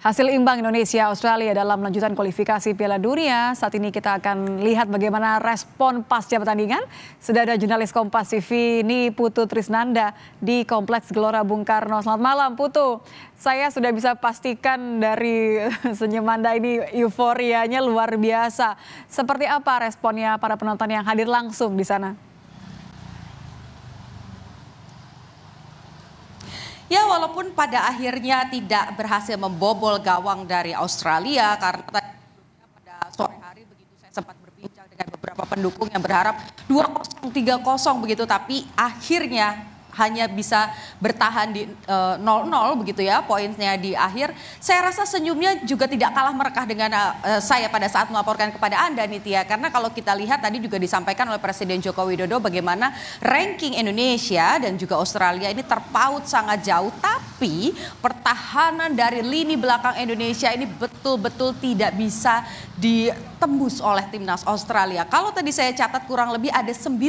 Hasil imbang Indonesia Australia dalam lanjutan kualifikasi Piala Dunia. Saat ini kita akan lihat bagaimana respon pasca pertandingan. Sudah ada jurnalis Kompas TV ini Putu Trisnanda di Kompleks Gelora Bung Karno. Selamat malam Putu. Saya sudah bisa pastikan dari senyum Anda ini euforianya luar biasa. Seperti apa responnya para penonton yang hadir langsung di sana? Ya walaupun pada akhirnya tidak berhasil membobol gawang dari Australia karena pada sore hari begitu saya sempat berbincang dengan beberapa pendukung yang berharap 2-0, 3-0 begitu tapi akhirnya hanya bisa bertahan di 0-0 eh, begitu ya poinnya di akhir. Saya rasa senyumnya juga tidak kalah merekah dengan eh, eh, saya pada saat melaporkan kepada Anda Nitya karena kalau kita lihat tadi juga disampaikan oleh Presiden Joko Widodo bagaimana ranking Indonesia dan juga Australia ini terpaut sangat jauh tapi tapi pertahanan dari lini belakang Indonesia ini betul-betul tidak bisa ditembus oleh timnas Australia. Kalau tadi saya catat kurang lebih ada 19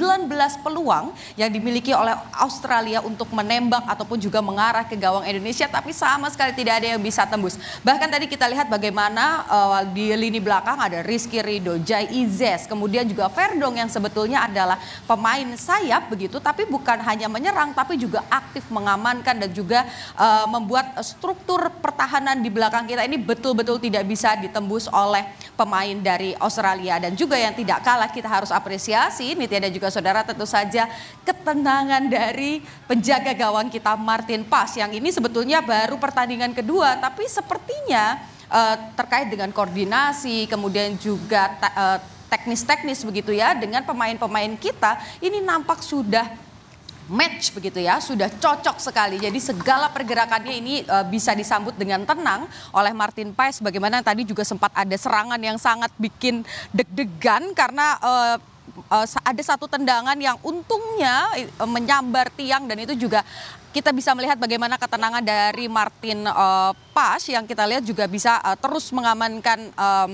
peluang yang dimiliki oleh Australia untuk menembak ataupun juga mengarah ke gawang Indonesia tapi sama sekali tidak ada yang bisa tembus. Bahkan tadi kita lihat bagaimana uh, di lini belakang ada Rizky Rido, Jai Izes, kemudian juga Ferdong yang sebetulnya adalah pemain sayap begitu tapi bukan hanya menyerang tapi juga aktif mengamankan dan juga uh, membuat struktur pertahanan di belakang kita ini betul-betul tidak bisa ditembus oleh pemain dari Australia dan juga yang tidak kalah kita harus apresiasi Nitya dan juga saudara tentu saja ketenangan dari penjaga gawang kita Martin Pas yang ini sebetulnya baru pertandingan kedua tapi sepertinya uh, terkait dengan koordinasi kemudian juga uh, teknis-teknis begitu ya dengan pemain-pemain kita ini nampak sudah match begitu ya, sudah cocok sekali. Jadi segala pergerakannya ini e, bisa disambut dengan tenang oleh Martin Paes. Bagaimana tadi juga sempat ada serangan yang sangat bikin deg-degan karena e, uh, ada satu tendangan yang untungnya uh, menyambar tiang dan itu juga kita bisa melihat bagaimana ketenangan dari Martin uh, e, Pas yang kita lihat juga bisa uh, terus mengamankan um,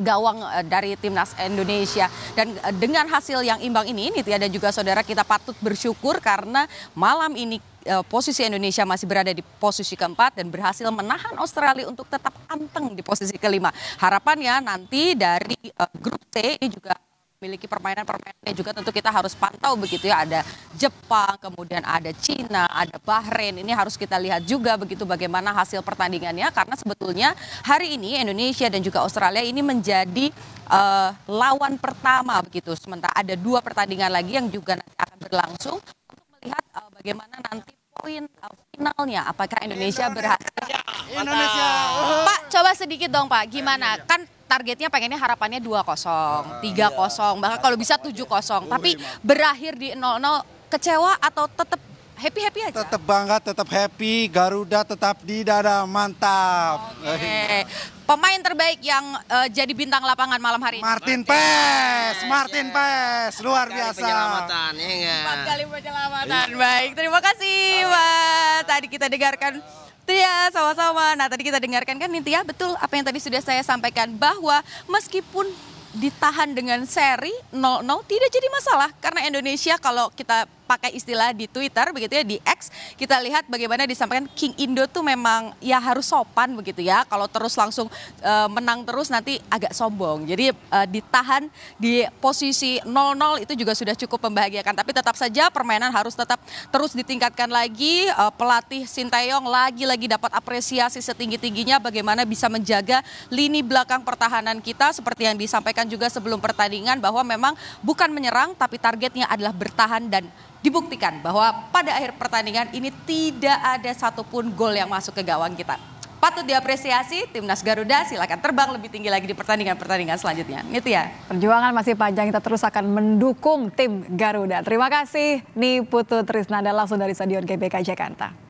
gawang eh, dari timnas Indonesia. Dan eh, dengan hasil yang imbang ini, Nitya dan juga saudara kita patut bersyukur karena malam ini eh, posisi Indonesia masih berada di posisi keempat dan berhasil menahan Australia untuk tetap anteng di posisi kelima. Harapannya nanti dari grup C ini juga memiliki permainan-permainannya juga tentu kita harus pantau begitu ya ada Jepang kemudian ada Cina ada Bahrain ini harus kita lihat juga begitu bagaimana hasil pertandingannya karena sebetulnya hari ini Indonesia dan juga Australia ini menjadi uh, lawan pertama begitu sementara ada dua pertandingan lagi yang juga nanti akan berlangsung untuk melihat uh, bagaimana nanti poin uh, finalnya apakah Indonesia berhasil Indonesia. Pak coba sedikit dong Pak gimana iya, iya, iya. kan targetnya pengennya harapannya 2-0, 3-0, ah, iya. bahkan kalau bisa 7-0. Tapi berakhir di 0-0 kecewa atau tetap happy-happy aja? Tetap bangga, tetap happy, Garuda tetap di dada, mantap. Okay. Pemain terbaik yang uh, jadi bintang lapangan malam hari ini? Martin Pes, Martin iya. Pes, luar kali biasa. Penyelamatan, ya enggak? Empat kali penyelamatan, baik. Terima kasih, Mas. Tadi kita dengarkan Iya, sama-sama. Nah, tadi kita dengarkan kan Nintia, betul apa yang tadi sudah saya sampaikan bahwa meskipun ditahan dengan seri 0-0 tidak jadi masalah karena Indonesia kalau kita pakai istilah di Twitter begitu ya di X kita lihat bagaimana disampaikan King Indo tuh memang ya harus sopan begitu ya kalau terus langsung e, menang terus nanti agak sombong jadi e, ditahan di posisi 0-0 itu juga sudah cukup membahagiakan tapi tetap saja permainan harus tetap terus ditingkatkan lagi e, pelatih Sintayong lagi-lagi dapat apresiasi setinggi-tingginya bagaimana bisa menjaga lini belakang pertahanan kita seperti yang disampaikan juga sebelum pertandingan bahwa memang bukan menyerang tapi targetnya adalah bertahan dan dibuktikan bahwa pada akhir pertandingan ini tidak ada satupun gol yang masuk ke gawang kita. Patut diapresiasi timnas Garuda silakan terbang lebih tinggi lagi di pertandingan-pertandingan selanjutnya. ya Perjuangan masih panjang kita terus akan mendukung tim Garuda. Terima kasih Niputu Trisnanda langsung dari Stadion GBK Jakarta.